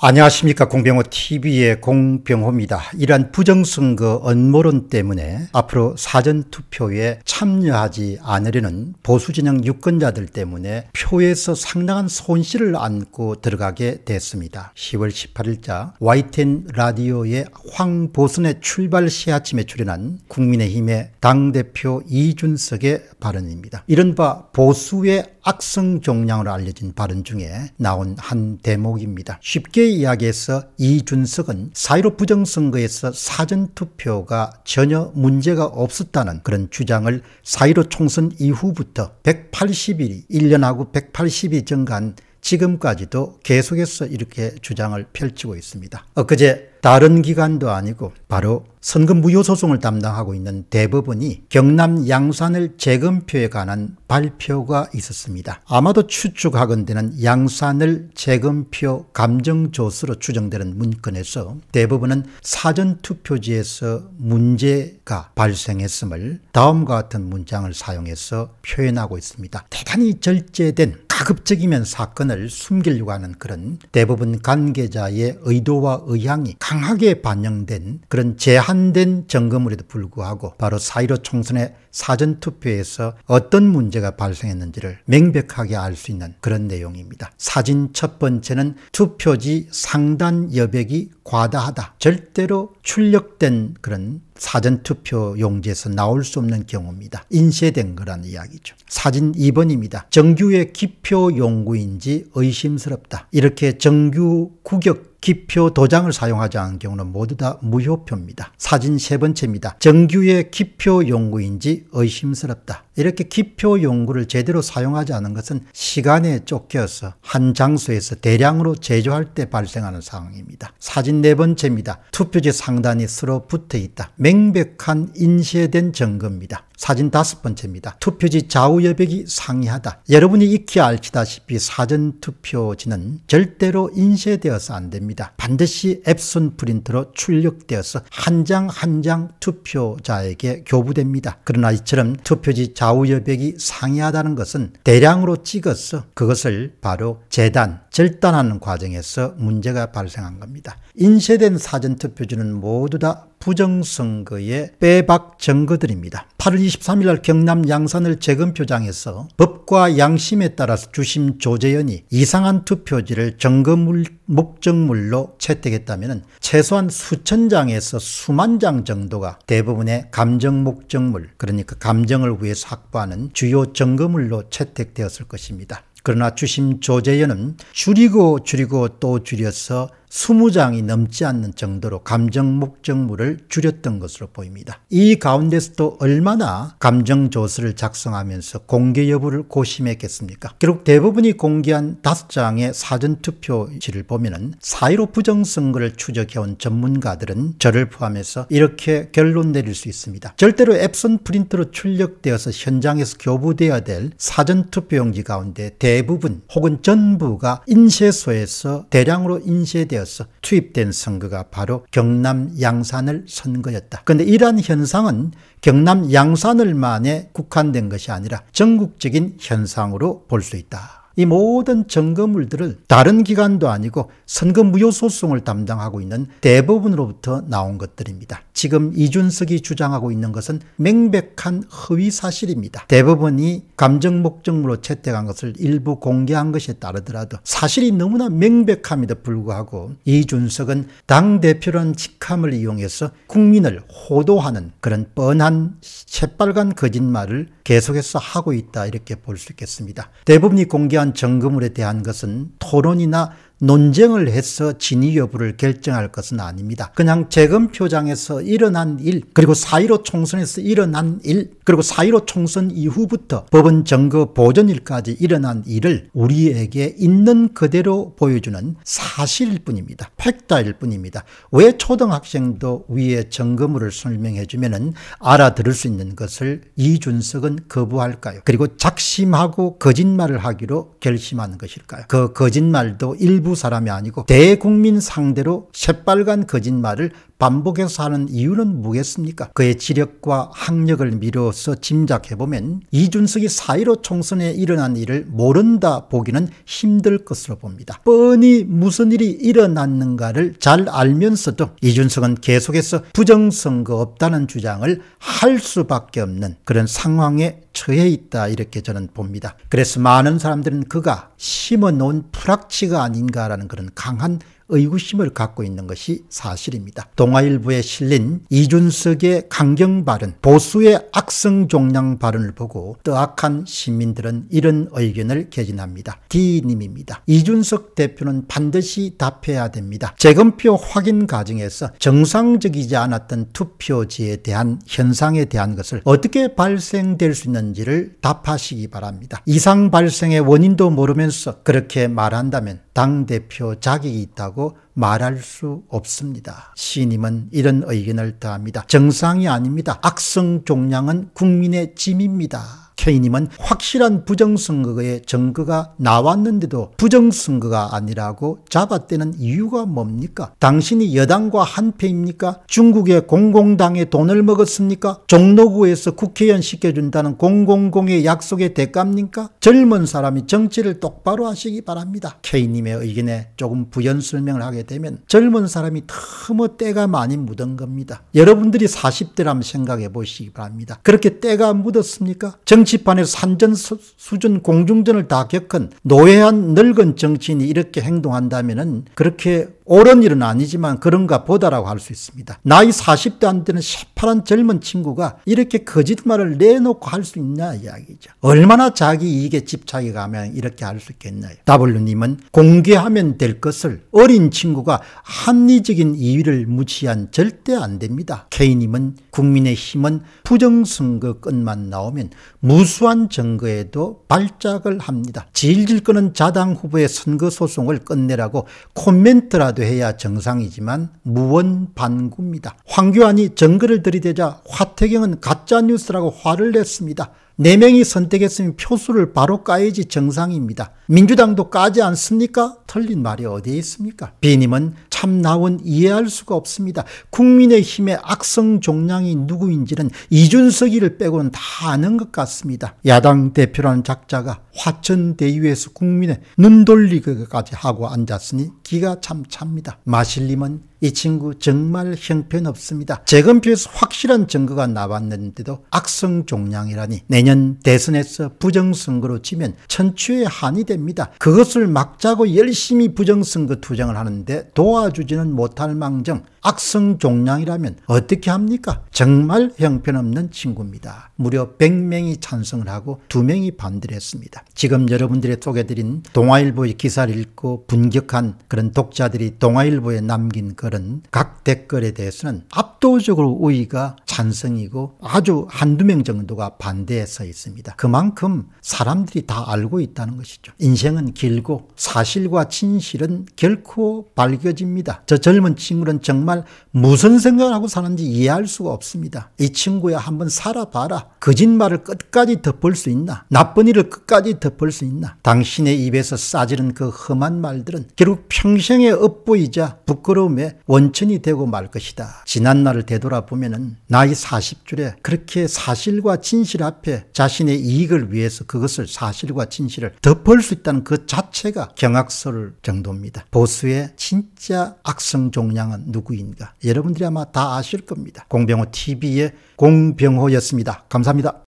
안녕하십니까 공병호 TV의 공병호입니다. 이러한 부정선거 언모론 때문에 앞으로 사전투표에 참여하지 않으려는 보수진영 유권자들 때문에 표에서 상당한 손실을 안고 들어가게 됐습니다. 10월 18일자 YTN 라디오의 황보선의 출발 시아침에 출연한 국민의힘의 당대표 이준석의 발언입니다. 이른바 보수의 악성 종량으로 알려진 발언 중에 나온 한 대목입니다. 쉽게 이야기에서 이준석은 사이로 부정선거에서 사전투표가 전혀 문제가 없었다는 그런 주장을 사이로 총선 이후부터 180일이 1년하고 180일 정간 지금까지도 계속해서 이렇게 주장을 펼치고 있습니다. 엊그제 어, 다른 기관도 아니고 바로 선금 무효 소송을 담당하고 있는 대법원이 경남 양산을 재검표에 관한 발표가 있었습니다. 아마도 추측하건대는 양산을 재검표 감정조수로 추정되는 문건에서 대법원은 사전투표지에서 문제가 발생했음을 다음과 같은 문장을 사용해서 표현하고 있습니다. 대단히 절제된 가급적이면 사건을 숨기려고 하는 그런 대부분 관계자의 의도와 의향이 강하게 반영된 그런 제한된 점검물에도 불구하고 바로 사1로 총선의 사전투표에서 어떤 문제가 발생했는지를 명백하게 알 수 있는 그런 내용입니다. 사진 첫 번째는 투표지 상단 여백이 과다하다. 절대로 출력된 그런 사전투표 용지에서 나올 수 없는 경우입니다. 인쇄된 거라 이야기죠. 사진 2번입니다. 정규의 기표 용구인지 의심스럽다. 이렇게 정규 구격 기표 도장을 사용하지 않은 경우는 모두 다 무효표입니다. 사진 세 번째입니다. 정규의 기표 용구인지 의심스럽다. 이렇게 기표 용구를 제대로 사용하지 않은 것은 시간에 쫓겨서 한 장소에서 대량으로 제조할 때 발생하는 상황입니다. 사진 네 번째입니다. 투표지 상단이 서로 붙어 있다. 명백한 인쇄된 증거입니다. 사진 다섯 번째입니다. 투표지 좌우 여백이 상이하다. 여러분이 익히 알지다시피 사전 투표지는 절대로 인쇄되어서 안 됩니다. 반드시 앱손 프린트로 출력되어서 한장 한장 한 장 투표자에게 교부됩니다. 그러나 이처럼 투표지 좌우 여백이 상이하다는 것은 대량으로 찍어서 그것을 바로 재단, 절단하는 과정에서 문제가 발생한 겁니다. 인쇄된 사전투표지는 모두 다 부정선거의 빼박 증거들입니다. 8월 23일 날 경남 양산을 재검표장에서 법과 양심에 따라서 주심 조재현이 이상한 투표지를 증거물 목적물로 채택했다면 최소한 수천 장에서 수만 장 정도가 대부분의 감정 목적물 그러니까 감정을 위해서 확보하는 주요 증거물로 채택되었을 것입니다. 그러나 주심 조제연은 줄이고 줄이고 또 줄여서 20장이 넘지 않는 정도로 감정 목적물을 줄였던 것으로 보입니다. 이 가운데서도 얼마나 감정 조서를 작성하면서 공개 여부를 고심했겠습니까? 결국 대부분이 공개한 5장의 사전투표지를 보면 은4.15 부정선거를 추적해온 전문가들은 저를 포함해서 이렇게 결론 내릴 수 있습니다. 절대로 앱선 프린트로 출력되어서 현장에서 교부되어야 될 사전투표용지 가운데 대부분 혹은 전부가 인쇄소에서 대량으로 인쇄되어 시기였 투입된 선거가 바로 경남 양산을 선거였다. 그런데 이러한 현상은 경남 양산을만에 국한된 것이 아니라 전국적인 현상으로 볼 수 있다. 이 모든 증거물들을 다른 기관도 아니고 선거 무효 소송을 담당하고 있는 대법원으로부터 나온 것들입니다. 지금 이준석이 주장하고 있는 것은 명백한 허위 사실입니다. 대법원이 감정 목적물로 채택한 것을 일부 공개한 것에 따르더라도 사실이 너무나 명백함에도 불구하고 이준석은 당대표라는 직함을 이용해서 국민을 호도하는 그런 뻔한 새빨간 거짓말을 계속해서 하고 있다 이렇게 볼 수 있겠습니다. 대부분이 공개한 정금을에 대한 것은 토론이나 논쟁을 해서 진위 여부를 결정할 것은 아닙니다. 그냥 재검 표장에서 일어난 일, 그리고 4.15 총선에서 일어난 일, 그리고 4.15 총선 이후부터 법원 정거 보존일까지 일어난 일을 우리에게 있는 그대로 보여주는 사실일 뿐입니다. 팩다일 뿐입니다. 왜 초등학생도 위에 점검을 설명해 주면 알아들을 수 있는 것을 이준석은 거부할까요? 그리고 작심하고 거짓말을 하기로 결심하는 것일까요? 그 거짓말도 일부 일부 사람이 아니고 대국민 상대로 새빨간 거짓말을 반복해서 하는 이유는 뭐겠습니까? 그의 지력과 학력을 미뤄서 짐작해보면 이준석이 4 1 5 총선에 일어난 일을 모른다 보기는 힘들 것으로 봅니다. 뻔히 무슨 일이 일어났는가를 잘 알면서도 이준석은 계속해서 부정선거 없다는 주장을 할 수밖에 없는 그런 상황에 처해 있다 이렇게 저는 봅니다. 그래서 많은 사람들은 그가 심어놓은 프락치가 아닌가 아닌가라는 그런 강한 의구심을 갖고 있는 것이 사실입니다. 동아일보에 실린 이준석의 강경 발언, 보수의 악성 종량 발언을 보고 뜨악한 시민들은 이런 의견을 개진합니다. D님입니다. 이준석 대표는 반드시 답해야 됩니다. 재검표 확인 과정에서 정상적이지 않았던 투표지에 대한 현상에 대한 것을 어떻게 발생될 수 있는지를 답하시기 바랍니다. 이상 발생의 원인도 모르면서 그렇게 말한다면 당대표 자격이 있다고 아니라고 말할 수 없습니다. 시님은 이런 의견을 더합니다. 정상이 아닙니다. 악성 종량은 국민의 짐입니다. 케이님은 확실한 부정선거의 증거가 나왔는데도 부정선거가 아니라고 잡아떼는 이유가 뭡니까? 당신이 여당과 한패입니까? 중국의 공공당에 돈을 먹었습니까? 종로구에서 국회의원 시켜준다는 공공공의 약속의 대가입니까? 젊은 사람이 정치를 똑바로 하시기 바랍니다. 케이님의 의견에 조금 부연 설명을 하게 되면 젊은 사람이 너무 때가 많이 묻은 겁니다. 여러분들이 40대라면 생각해 보시기 바랍니다. 그렇게 때가 묻었습니까? 정치 정치판에서 산전 수준 공중전을 다 겪은 노예한 늙은 정치인이 이렇게 행동한다면 그렇게 옳은 일은 아니지만 그런가 보다라고 할 수 있습니다. 나이 40대 안 되는 새파란 젊은 친구가 이렇게 거짓말을 내놓고 할 수 있냐 이야기죠. 얼마나 자기 이익에 집착이 가면 이렇게 할 수 있겠냐. W님은 공개하면 될 것을 어린 친구가 합리적인 이유를 무시한 절대 안 됩니다. K님은 국민의힘은 부정선거 끝만 나오면 무수한 증거에도 발작을 합니다. 질질 끄는 자당 후보의 선거 소송을 끝내라고 코멘트라도 제해야 정상이지만 무원반구입니다. 황교안이 정글을 들이대자 화태경은 가짜뉴스라고 화를 냈습니다. 4명이 선택했으면 표수를 바로 까야지 정상입니다. 민주당도 까지 않습니까? 틀린 말이 어디에 있습니까? 비님은 참나온 이해할 수가 없습니다. 국민의힘의 악성 종량이 누구인지는 이준석이를 빼고는 다 아는 것 같습니다. 야당 대표라는 작자가 화천대유에서 국민의 눈 돌리기까지 하고 앉았으니 기가 참 찹니다. 마실님은 이 친구 정말 형편없습니다. 재검표에서 확실한 증거가 나왔는데도 악성종량이라니 내년 대선에서 부정선거로 치면 천추의 한이 됩니다. 그것을 막자고 열심히 부정선거 투쟁을 하는데 도와주지는 못할 망정 악성종량이라면 어떻게 합니까? 정말 형편없는 친구입니다. 무려 100명이 찬성을 하고 2명이 반대를 했습니다. 지금 여러분들의 소개드린 동아일보의 기사를 읽고 분격한 그런 독자들이 동아일보에 남긴 그런 각 댓글에 대해서는 압도적으로 우위가 찬성이고 아주 한두 명 정도가 반대에 서 있습니다. 그만큼 사람들이 다 알고 있다는 것이죠. 인생은 길고 사실과 진실은 결코 밝혀집니다. 저 젊은 친구는 정말 무슨 생각을 하고 사는지 이해할 수가 없습니다. 이 친구야 한번 살아봐라. 거짓말을 끝까지 덮을 수 있나? 나쁜 일을 끝까지 덮을 수 있나? 당신의 입에서 싸지는그 험한 말들은 결국 평생의 업보이자 부끄러움의 원천이 되고 말 것이다. 지난 날을 되돌아보면 은나 자기 40줄에 그렇게 사실과 진실 앞에 자신의 이익을 위해서 그것을 사실과 진실을 덮을 수 있다는 그 자체가 경악설 정도입니다. 보수의 진짜 악성 종량은 누구인가? 여러분들이 아마 다 아실 겁니다. 공병호 TV의 공병호였습니다. 감사합니다.